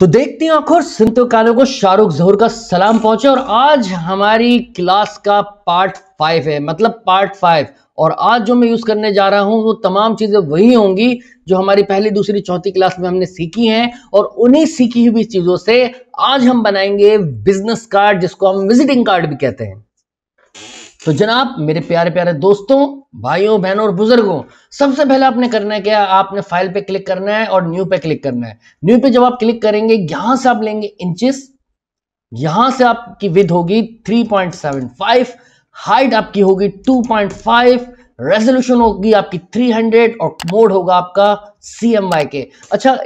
तो देखते हैं आखिर सुनते कानों को शाहरुख जहूर का सलाम पहुंचे और आज हमारी क्लास का पार्ट फाइव है मतलब पार्ट फाइव और आज जो मैं यूज करने जा रहा हूं वो तमाम चीजें वही होंगी जो हमारी पहली दूसरी चौथी क्लास में हमने सीखी हैं और उन्हीं सीखी हुई चीजों से आज हम बनाएंगे बिजनेस कार्ड जिसको हम विजिटिंग कार्ड भी कहते हैं तो जनाब मेरे प्यारे प्यारे दोस्तों भाइयों बहनों और बुजुर्गों सबसे पहले आपने करना है क्या आपने फाइल पे क्लिक करना है और न्यू पे क्लिक करना है न्यू पे जब आप क्लिक करेंगे यहां से आप लेंगे इंचेस यहां से आपकी विद होगी 3.75 हाइट आपकी होगी 2.5 रेजोल्यूशन होगी आपकी 300 और मोड होगा आपका सी के अच्छा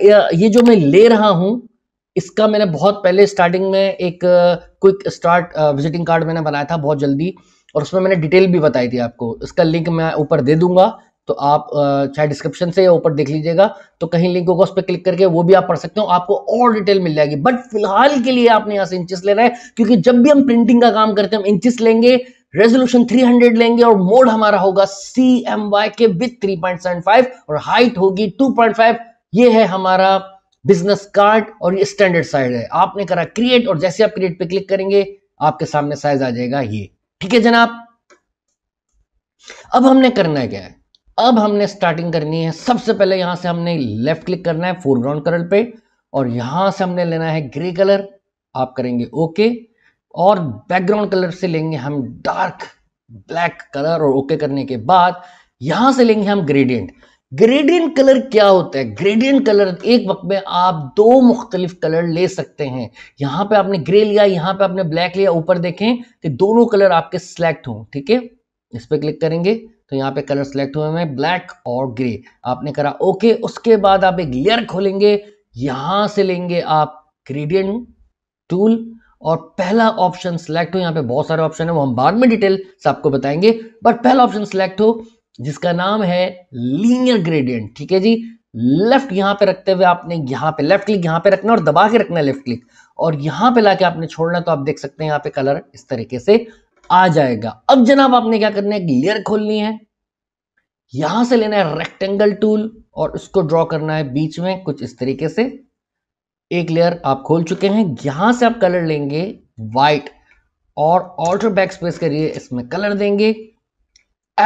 ये जो मैं ले रहा हूं इसका मैंने बहुत पहले स्टार्टिंग में एक क्विक स्टार्ट विजिटिंग कार्ड मैंने बनाया था बहुत जल्दी और उसमें मैंने डिटेल भी बताई थी आपको इसका लिंक मैं ऊपर दे दूंगा तो आप चाहे डिस्क्रिप्शन से या ऊपर देख लीजिएगा तो कहीं लिंक होगा उस पर क्लिक करके वो भी आप पढ़ सकते हो आपको और डिटेल मिल जाएगी बट फिलहाल के लिए आपने यहाँ से इंचेस लेना है क्योंकि जब भी हम प्रिंटिंग का काम करते हैं हम इंचेस लेंगे रेजोल्यूशन 300 लेंगे और मोड हमारा होगा C M Y K with five और हाइट होगी फाइव ये है हमारा बिजनेस कार्ड और ये स्टैंडर्ड साइज है आपने करा क्रिएट और जैसे आप क्रिएट पे क्लिक करेंगे आपके सामने साइज आ जाएगा ये ठीक है जनाब अब हमने करना है क्या है अब हमने स्टार्टिंग करनी है सबसे पहले यहां से हमने लेफ्ट क्लिक करना है फोरग्राउंड कलर पे और यहां से हमने लेना है ग्रे कलर आप करेंगे ओके और बैकग्राउंड कलर से लेंगे हम डार्क ब्लैक कलर और ओके करने के बाद यहां से लेंगे हम ग्रेडियंट ग्रेडियंट कलर क्या होता है ग्रेडियंट कलर एक वक्त में आप दो मुख्तलिफ कलर ले सकते हैं यहां पे आपने ग्रे लिया यहां पे आपने ब्लैक लिया ऊपर देखें कि दोनों कलर आपके सिलेक्ट हों ठीक है इस पर क्लिक करेंगे तो यहाँ पे कलर सेलेक्ट हुए हैं ब्लैक और ग्रे आपने करा ओके उसके बाद आप एक लेयर खोलेंगे यहां से लेंगे आप ग्रेडियंट टूल और पहला ऑप्शन सेलेक्ट हो यहाँ पे बहुत सारे ऑप्शन है वो हम बाद में डिटेल से आपको बताएंगे बट पहला ऑप्शन सेलेक्ट हो जिसका नाम है लीनियर ग्रेडियंट ठीक है जी लेफ्ट यहां पे रखते हुए आपने यहां पे लेफ्ट क्लिक यहां पे रखना और दबा के रखना लेफ्ट क्लिक और यहां पे लाके आपने छोड़ना तो आप देख सकते हैं यहां पे कलर इस तरीके से आ जाएगा अब जनाब आपने क्या करना है लेयर खोलनी है यहां से लेना है रेक्टेंगल टूल और उसको ड्रॉ करना है बीच में कुछ इस तरीके से एक लेयर आप खोल चुके हैं यहां से आप कलर लेंगे व्हाइट और ऑल्टर बैक स्पेस करिए इसमें कलर देंगे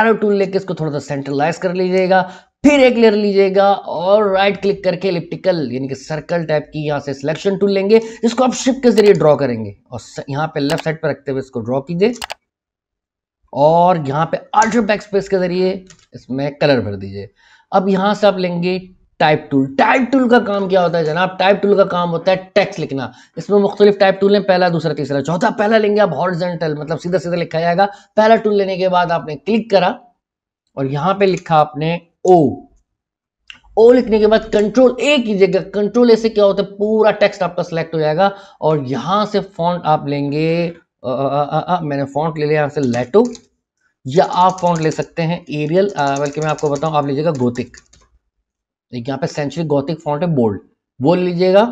एरो टूल लेके इसको थोड़ा सा सेंट्रलाइज कर लीजिएगा फिर एक लेयर लीजिएगा और राइट क्लिक करके इलिप्टिकल यानी कि सर्कल टाइप की यहाँ से सिलेक्शन टूल लेंगे इसको आप शिप के जरिए ड्रॉ करेंगे और यहाँ पे लेफ्ट साइड पर रखते हुए इसको ड्रॉ कीजिए और यहाँ पे अल्ट्रा बैक स्पेस के जरिए इसमें कलर भर दीजिए अब यहाँ से आप लेंगे टाइप टूल टाइप टूल का काम क्या होता है जनाब टाइप टूल का काम होता है टेक्स्ट लिखना इसमें मुख्तलिफ टाइप टूल हैं पहला दूसरा तीसरा चौथा पहला लेंगे आप हॉरिजेंटल मतलब सीधा सीधा लिखा जाएगा पहला टूल लेने के बाद आपने क्लिक करा और यहाँ पे लिखा आपने ओ ओ लिखने के बाद कंट्रोल ए कीजिएगा कंट्रोल ए से क्या होता है पूरा टेक्स्ट आपका सिलेक्ट हो जाएगा और यहां से फॉन्ट आप लेंगे आ, आ, आ, आ, मैंने फॉन्ट ले लिया से लेटो या आप फॉन्ट ले सकते हैं एरियल बल्कि मैं आपको बताऊं आप लीजिएगा गोतिक देखिए तो यहाँ पे सेंचुरी गौतिक फॉन्ट है बोल्ड वो लीजिएगा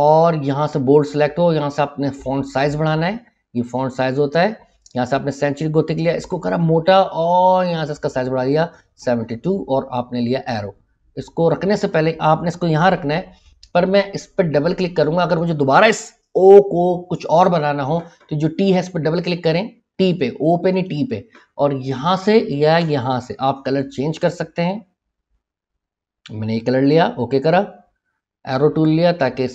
और यहाँ से बोल्ड सेलेक्ट हो यहाँ से आपने फॉन्ट साइज बढ़ाना है ये फॉन्ट साइज होता है यहाँ से आपने सेंचुरी गोथिक लिया इसको करा मोटा और यहाँ से इसका साइज बढ़ा दिया 72 और आपने लिया एरो इसको रखने से पहले आपने इसको यहाँ रखना है पर मैं इस पर डबल क्लिक करूंगा अगर मुझे दोबारा इस ओ को कुछ और बनाना हो तो जो टी है इस पर डबल क्लिक करें टी पे ओ पे नहीं टी पे और यहाँ से या यहाँ से आप कलर चेंज कर सकते हैं मैंने ये कलर लिया ओके करा एरो टूल लिया ताकि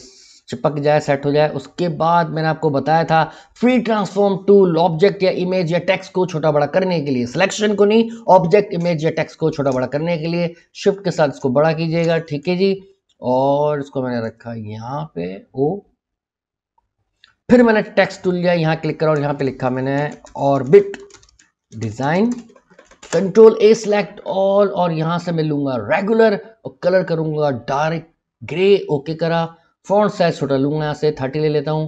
चिपक जाए सेट हो जाए उसके बाद मैंने आपको बताया था फ्री ट्रांसफॉर्म टूल ऑब्जेक्ट या इमेज या टेक्स्ट को छोटा बड़ा करने के लिए सिलेक्शन को नहीं ऑब्जेक्ट इमेज या टेक्स्ट को छोटा बड़ा करने के लिए शिफ्ट के साथ इसको बड़ा कीजिएगा ठीक है जी और इसको मैंने रखा यहाँ पे ओ फिर मैंने टेक्स्ट टूल लिया यहाँ क्लिक करा और यहाँ पे लिखा मैंने orbit design control A select all और यहाँ से मैं लूंगा रेगुलर और कलर करूँगा डार्क ग्रे ओके करा फ़ॉन्ट साइज छोटा लूँगा यहाँ से थर्टी ले लेता हूँ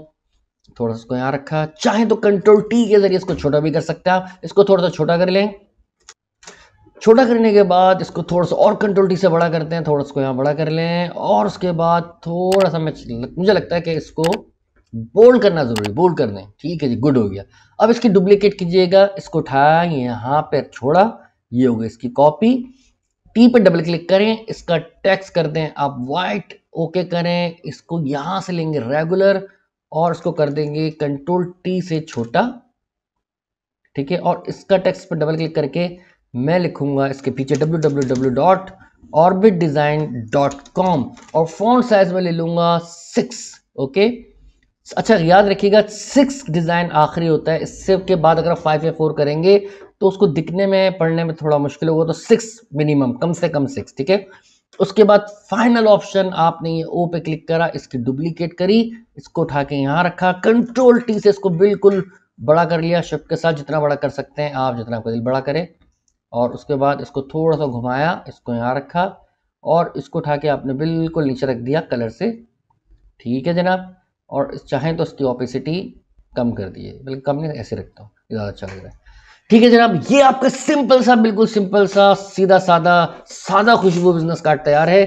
थोड़ा सा यहाँ रखा चाहे तो कंट्रोल टी के ज़रिए इसको छोटा भी कर सकते हैं इसको थोड़ा सा छोटा कर लें छोटा करने के बाद इसको थोड़ा सा और कंट्रोल टी से बड़ा करते हैं थोड़ा सा यहाँ बड़ा कर लें और उसके बाद थोड़ा सा मैं मुझे लगता है कि इसको बोल्ड करना ज़रूरी बोल्ड कर दें ठीक है जी गुड हो गया अब इसकी डुप्लीकेट कीजिएगा इसको उठाया यहाँ पर छोड़ा ये हो गया इसकी कॉपी टी पे डबल क्लिक करें इसका टैक्स कर दें आप वाइट ओके करें इसको यहां से लेंगे रेगुलर और इसको कर देंगे कंट्रोल टी से छोटा ठीक है और इसका टैक्स पर डबल क्लिक करके मैं लिखूंगा इसके पीछे W W W dot orbit design dot com और फोन साइज में ले लूंगा सिक्स ओके अच्छा याद रखिएगा सिक्स डिज़ाइन आखिरी होता है इससे के बाद अगर फाइव या फोर करेंगे तो उसको दिखने में पढ़ने में थोड़ा मुश्किल होगा तो सिक्स मिनिमम कम से कम सिक्स ठीक है उसके बाद फाइनल ऑप्शन आपने ये ओ पे क्लिक करा इसकी डुप्लीकेट करी इसको उठा के यहाँ रखा कंट्रोल टी से इसको बिल्कुल बड़ा कर लिया शिफ्ट के साथ जितना बड़ा कर सकते हैं आप जितना आपका दिल बड़ा करें और उसके बाद इसको थोड़ा सा घुमाया इसको यहाँ रखा और इसको उठा के आपने बिल्कुल नीचे रख दिया कलर से ठीक है जनाब और चाहें तो इसकी ऑपिसिटी कम कर दिए बिल्कुल कम नहीं ऐसे रखता हूँ ज़्यादा अच्छा लग रहा है ठीक है जनाब ये आपका सिंपल सा बिल्कुल सिंपल सा सीधा सादा सादा खुशबू बिजनेस कार्ड तैयार है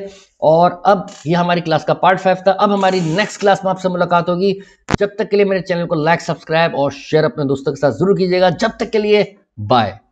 और अब ये हमारी क्लास का पार्ट फाइव था अब हमारी नेक्स्ट क्लास में आपसे मुलाकात होगी जब तक के लिए मेरे चैनल को लाइक सब्सक्राइब और शेयर अपने दोस्तों के साथ जरूर कीजिएगा जब तक के लिए बाय